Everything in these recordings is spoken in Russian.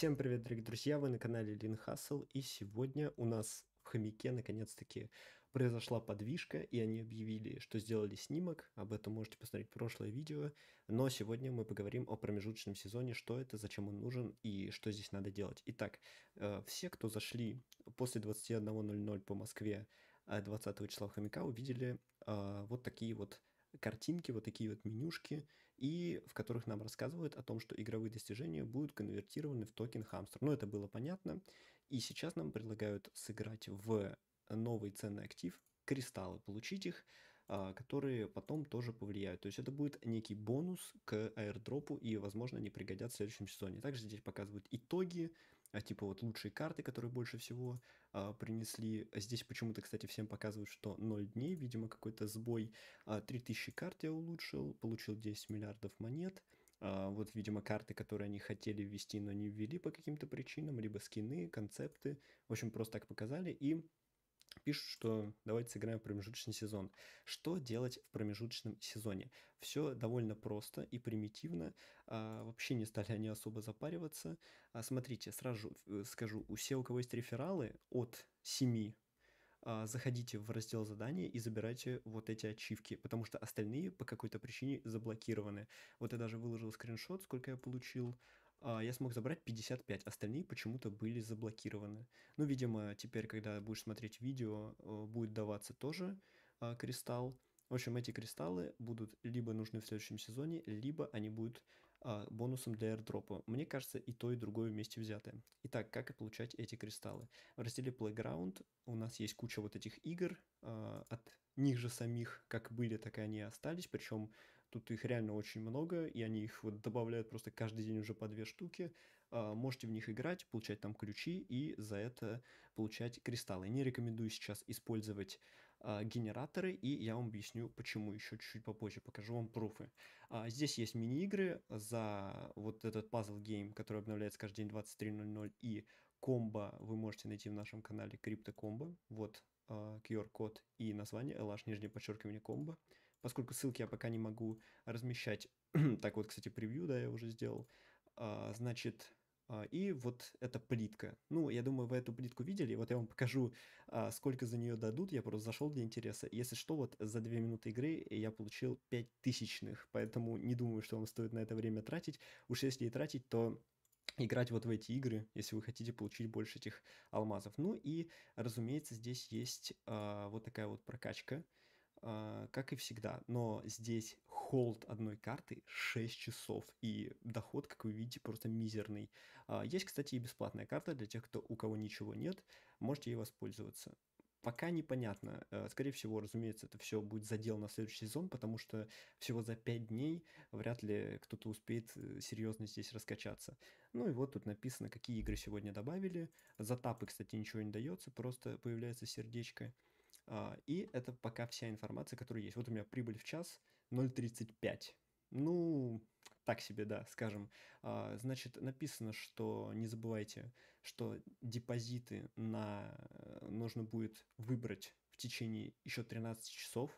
Всем привет, дорогие друзья, вы на канале Лин Хасл, и сегодня у нас в хомяке наконец-таки произошла подвижка, и они объявили, что сделали снимок, об этом можете посмотреть прошлое видео, но сегодня мы поговорим о промежуточном сезоне, что это, зачем он нужен и что здесь надо делать. Итак, э, все, кто зашли после 21.00 по Москве 20 э, числа в хомяка, увидели э, вот такие вот картинки, вот такие вот менюшки, и в которых нам рассказывают о том, что игровые достижения будут конвертированы в токен Хамстер. Ну, это было понятно. И сейчас нам предлагают сыграть в новый ценный актив, кристаллы, получить их, а, которые потом тоже повлияют. То есть это будет некий бонус к аирдропу и, возможно, они пригодятся в следующем сезоне. Также здесь показывают итоги а типа вот лучшие карты, которые больше всего а, принесли. А здесь почему-то, кстати, всем показывают, что 0 дней, видимо, какой-то сбой. А, 3000 карт я улучшил, получил 10 миллиардов монет. А, вот, видимо, карты, которые они хотели ввести, но не ввели по каким-то причинам, либо скины, концепты. В общем, просто так показали. И пишут, что давайте сыграем промежуточный сезон. Что делать в промежуточном сезоне? Все довольно просто и примитивно. А, вообще не стали они особо запариваться. А, смотрите, сразу э, скажу, у все, у кого есть рефералы от 7 а, заходите в раздел задания и забирайте вот эти ачивки, потому что остальные по какой-то причине заблокированы. Вот я даже выложил скриншот, сколько я получил а, я смог забрать 55, остальные почему-то были заблокированы. Ну, видимо, теперь, когда будешь смотреть видео, э, будет даваться тоже а, кристалл. В общем, эти кристаллы будут либо нужны в следующем сезоне, либо они будут а, бонусом для airdropа. Мне кажется, и то, и другое вместе взятое. Итак, как получать эти кристаллы? В разделе Playground у нас есть куча вот этих игр от них же самих, как были, так и они остались, причем тут их реально очень много, и они их вот добавляют просто каждый день уже по две штуки. А, можете в них играть, получать там ключи и за это получать кристаллы. Не рекомендую сейчас использовать а, генераторы, и я вам объясню, почему еще чуть-чуть попозже, покажу вам пруфы. А, здесь есть мини-игры за вот этот пазл гейм, который обновляется каждый день 23.00 и комбо вы можете найти в нашем канале Криптокомбо. Вот QR-код а, и название LH нижнее подчеркивание комбо. Поскольку ссылки я пока не могу размещать, так вот, кстати, превью, да, я уже сделал, а, значит, а, и вот эта плитка. Ну, я думаю, вы эту плитку видели, вот я вам покажу, а, сколько за нее дадут, я просто зашел для интереса. Если что, вот за 2 минуты игры я получил 5 тысячных, поэтому не думаю, что вам стоит на это время тратить. Уж если и тратить, то играть вот в эти игры, если вы хотите получить больше этих алмазов. Ну и, разумеется, здесь есть э, вот такая вот прокачка, э, как и всегда. Но здесь холд одной карты 6 часов, и доход, как вы видите, просто мизерный. Э, есть, кстати, и бесплатная карта для тех, кто, у кого ничего нет, можете ей воспользоваться. Пока непонятно. Э, скорее всего, разумеется, это все будет задел на следующий сезон, потому что всего за пять дней вряд ли кто-то успеет э, серьезно здесь раскачаться. Ну и вот тут написано, какие игры сегодня добавили. За тапы, кстати, ничего не дается, просто появляется сердечко. А, и это пока вся информация, которая есть. Вот у меня прибыль в час 0.35. Ну, так себе, да, скажем. А, значит, написано, что не забывайте, что депозиты на э, нужно будет выбрать в течение еще 13 часов,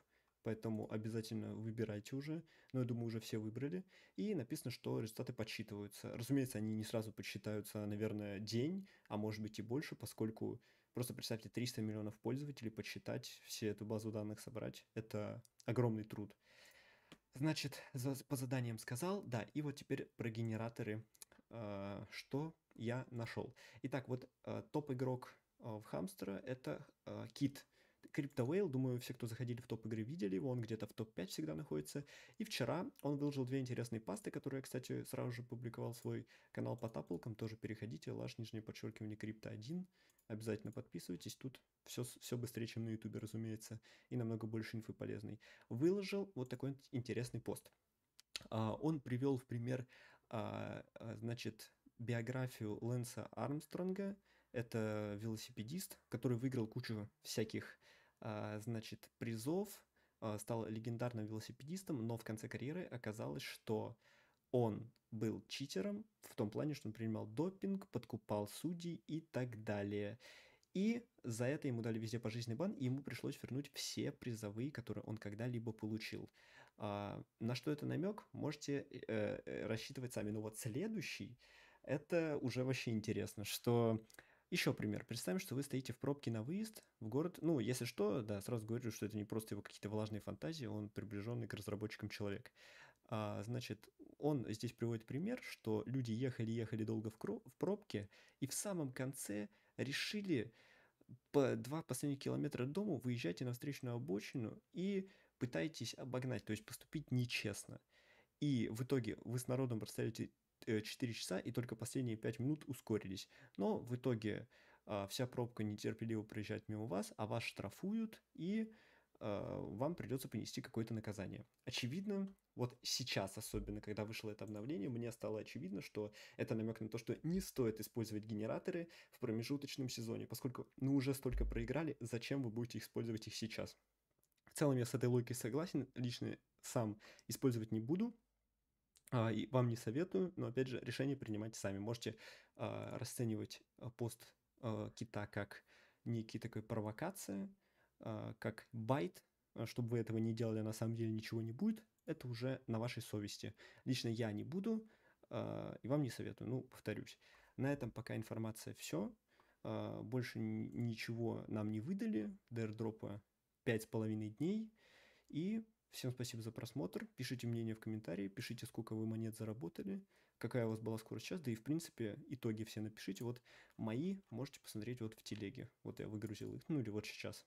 поэтому обязательно выбирайте уже. Но я думаю, уже все выбрали. И написано, что результаты подсчитываются. Разумеется, они не сразу подсчитаются, наверное, день, а может быть и больше, поскольку просто представьте 300 миллионов пользователей подсчитать, все эту базу данных собрать. Это огромный труд. Значит, за, по заданиям сказал, да, и вот теперь про генераторы, э, что я нашел. Итак, вот э, топ-игрок э, в Хамстера – это э, Кит. CryptoWhale, думаю, все, кто заходили в топ игры, видели его, он где-то в топ-5 всегда находится. И вчера он выложил две интересные пасты, которые я, кстати, сразу же публиковал свой канал по таплкам, тоже переходите, лаш, нижнее подчеркивание, крипто 1, Обязательно подписывайтесь, тут все, все быстрее, чем на ютубе, разумеется, и намного больше инфы полезной. Выложил вот такой интересный пост. А, он привел в пример, а, а, значит, биографию Лэнса Армстронга. Это велосипедист, который выиграл кучу всяких, значит, призов, стал легендарным велосипедистом, но в конце карьеры оказалось, что он был читером в том плане, что он принимал допинг, подкупал судей и так далее. И за это ему дали везде пожизненный бан, и ему пришлось вернуть все призовые, которые он когда-либо получил. А, на что это намек, можете э, э рассчитывать сами. Ну вот следующий, это уже вообще интересно, что... Еще пример. Представим, что вы стоите в пробке на выезд в город. Ну, если что, да, сразу говорю, что это не просто его какие-то влажные фантазии, он приближенный к разработчикам человек. А, значит, он здесь приводит пример, что люди ехали-ехали долго в, кро- в пробке, и в самом конце решили по два последних километра дому выезжайте на встречную обочину и пытайтесь обогнать, то есть поступить нечестно. И в итоге вы с народом простоите 4 э, часа и только последние 5 минут ускорились. Но в итоге а, вся пробка нетерпеливо проезжает мимо вас, а вас штрафуют и а, вам придется понести какое-то наказание. Очевидно, вот сейчас особенно, когда вышло это обновление, мне стало очевидно, что это намек на то, что не стоит использовать генераторы в промежуточном сезоне, поскольку мы ну, уже столько проиграли, зачем вы будете использовать их сейчас? В целом я с этой логикой согласен, лично сам использовать не буду, а, и вам не советую, но опять же решение принимайте сами. Можете а, расценивать пост кита как некий такой провокация, а, как байт, а, чтобы вы этого не делали, а на самом деле ничего не будет, это уже на вашей совести. Лично я не буду и вам не советую, ну, повторюсь. На этом пока информация все. Больше ничего нам не выдали, до airdropа 5,5 дней. И всем спасибо за просмотр. Пишите мнение в комментарии, пишите, сколько вы монет заработали, какая у вас была скорость сейчас, да и, в принципе, итоги все напишите. Вот мои можете посмотреть вот в телеге. Вот я выгрузил их, ну или вот сейчас.